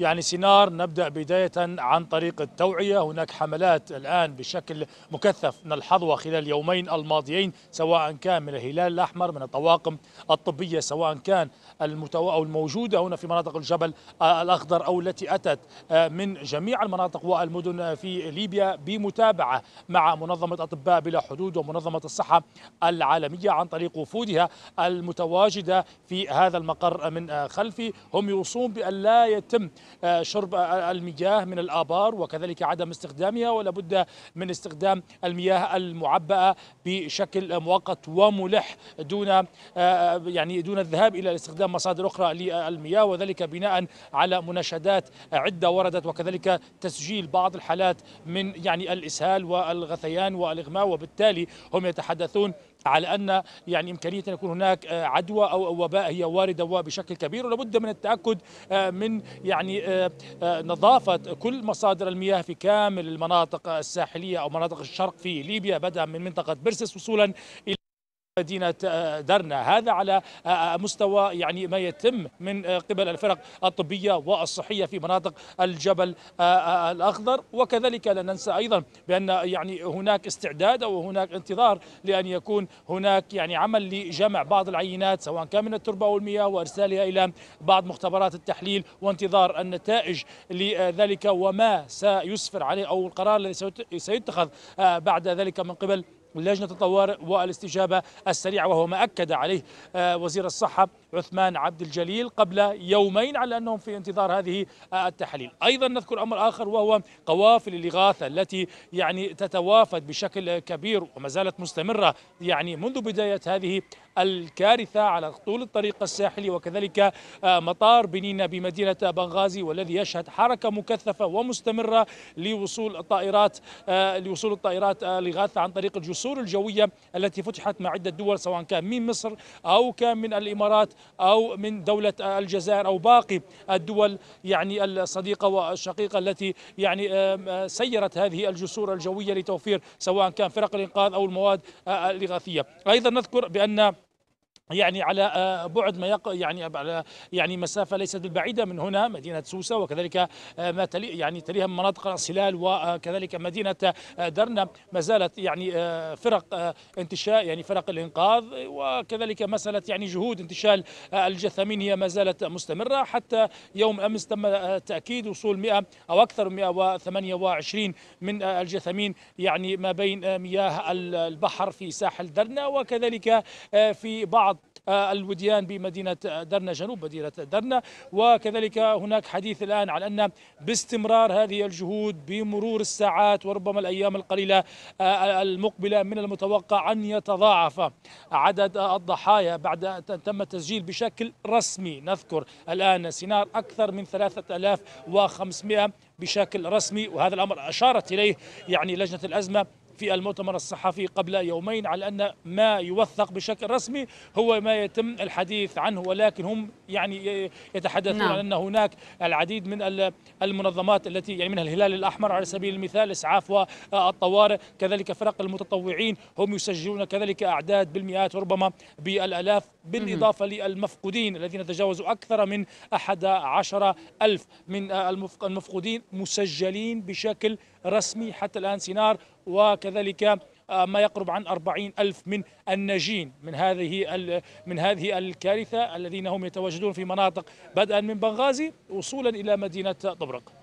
يعني سينار نبدأ بداية عن طريق التوعية هناك حملات الآن بشكل مكثف نلحظها خلال اليومين الماضيين سواء كان من الهلال الأحمر من الطواقم الطبية سواء كان المتو... أو الموجودة هنا في مناطق الجبل آه، الأخضر أو التي أتت آه، من جميع المناطق والمدن في ليبيا بمتابعة مع منظمة أطباء بلا حدود ومنظمة الصحة العالمية عن طريق وفودها المتواجدة في هذا المقر من آه، خلفي هم يوصون بأن لا يتم آه، شرب آه، المياه من الآبار وكذلك عدم استخدامها ولا بد من استخدام المياه المعبأة بشكل مؤقت وملح دون آه، يعني دون الذهاب إلى استخدام مصادر أخرى للمياه وذلك بناء على مناشدات عدة وردت وكذلك تسجيل بعض الحالات من يعني الإسهال والغثيان والإغماء وبالتالي هم يتحدثون على ان يعني امكانيه ان يكون هناك آه، عدوى او وباء هي وارده وبشكل كبير ولابد من التاكد آه، من يعني آه، نظافه كل مصادر المياه في كامل المناطق الساحليه او مناطق الشرق في ليبيا بدءا من منطقه برسس وصولا الى مدينة آه، درنا هذا على آه، آه، مستوى يعني ما يتم من قبل الفرق الطبية والصحية في مناطق الجبل الأخضر وكذلك لا ننسى أيضا بأن يعني هناك استعداد أو هناك انتظار لأن يكون هناك يعني عمل لجمع بعض العينات سواء كان من التربة أو المياه وإرسالها إلى بعض مختبرات التحليل وانتظار النتائج لذلك وما سيسفر عليه أو القرار الذي سيتخذ بعد ذلك من قبل لجنة الطوارئ والاستجابة السريعة وهو ما أكد عليه آه، وزير الصحة عثمان عبد الجليل قبل يومين على أنهم في انتظار هذه آه، التحاليل أيضا نذكر أمر آخر وهو قوافل الإغاثة التي يعني تتوافد بشكل كبير وما زالت مستمرة يعني منذ بداية هذه الكارثة على طول الطريق الساحلي وكذلك آه، مطار بنينا بمدينة بنغازي والذي يشهد حركة مكثفة ومستمرة لوصول الطائرات لوصول الطائرات الإغاثة عن طريق الجسور القصور الجوية التي فتحت مع عدة دول سواء كان من مصر أو كان من الإمارات أو من دولة الجزائر أو باقي الدول يعني الصديقة والشقيقة التي يعني سيرت هذه الجسور الجوية لتوفير سواء كان فرق الإنقاذ أو المواد آه، الإغاثية أيضا نذكر بأن يعني على آه، بعد ما يق... يعني آه، على يعني مسافه ليست بالبعيده من هنا مدينه سوسه وكذلك آه، ما تلي يعني تليها مناطق راس الهلال وكذلك مدينه درنا ما زالت يعني فرق انتشاء يعني فرق الانقاذ وكذلك مساله يعني جهود انتشال الجثامين هي ما زالت مستمره حتى يوم امس تم تاكيد وصول 100 او اكثر من 128 من الجثامين يعني ما بين مياه البحر في ساحل درنا وكذلك في بعض آه، الوديان بمدينة آه، درنا جنوب مدينة درنا وكذلك هناك حديث الآن عن أن باستمرار هذه الجهود بمرور الساعات وربما الأيام القليلة آه، المقبلة من المتوقع أن يتضاعف عدد الضحايا بعد أن تم التسجيل بشكل رسمي نذكر الآن سينار أكثر من 3500 بشكل رسمي وهذا الأمر أشارت إليه يعني لجنة الأزمة في المؤتمر الصحفي قبل يومين على أن ما يوثق بشكل رسمي هو ما يتم الحديث عنه ولكن هم يعني يتحدثون نعم. عن أن هناك العديد من المنظمات التي يعني منها الهلال الأحمر على سبيل المثال اسعاف والطوارئ كذلك فرق المتطوعين هم يسجلون كذلك أعداد بالمئات وربما بالألاف بالإضافة للمفقودين الذين تجاوزوا أكثر من أحد عشر ألف من المفقودين مسجلين بشكل رسمي حتى الآن سينار وكذلك آه، ما يقرب عن أربعين ألف من الناجين من هذه من هذه الكارثة الذين هم يتواجدون في مناطق بدءا من بنغازي وصولا إلى مدينة طبرق